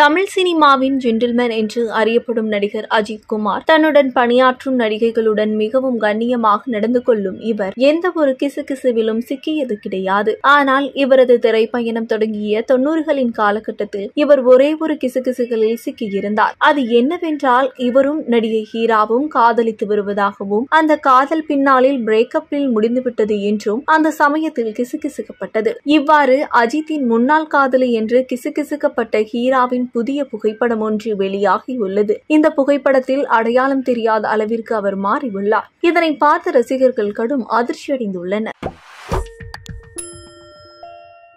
தமிழ் சினிமாவின் ஜென்டில்மேன் என்று அறியப்படும் நடிகர் அஜித் குமார் தன்னுடன் பணியாற்றும் நடிகைகளுடன் மிகவும் கண்ணியமாக நடந்து கொள்ளும் இவர் எந்த ஒரு கிசுகிசுவிலும் சிக்கியது கிடையாது ஆனால் இவரது திரைப்பயணம் தொடங்கிய தொன்னூறுகளின் காலகட்டத்தில் இவர் ஒரே ஒரு கிசுகிசுகளில் சிக்கியிருந்தார் அது என்னவென்றால் இவரும் நடிகை ஹீராவும் காதலித்து வருவதாகவும் அந்த காதல் பின்னாளில் பிரேக்கப்பில் முடிந்துவிட்டது என்றும் அந்த சமயத்தில் கிசுகிசுக்கப்பட்டது இவ்வாறு அஜித்தின் முன்னாள் காதலி என்று கிசுகிசுக்கப்பட்ட ஹீராவின் புதிய புகைப்படம் ஒன்று வெளியாகியுள்ளது இந்த புகைப்படத்தில் அடையாளம் தெரியாத அளவிற்கு அவர் மாறியுள்ளார் இதனை பார்த்த ரசிகர்கள் கடும் அதிர்ச்சியடைந்துள்ளனர்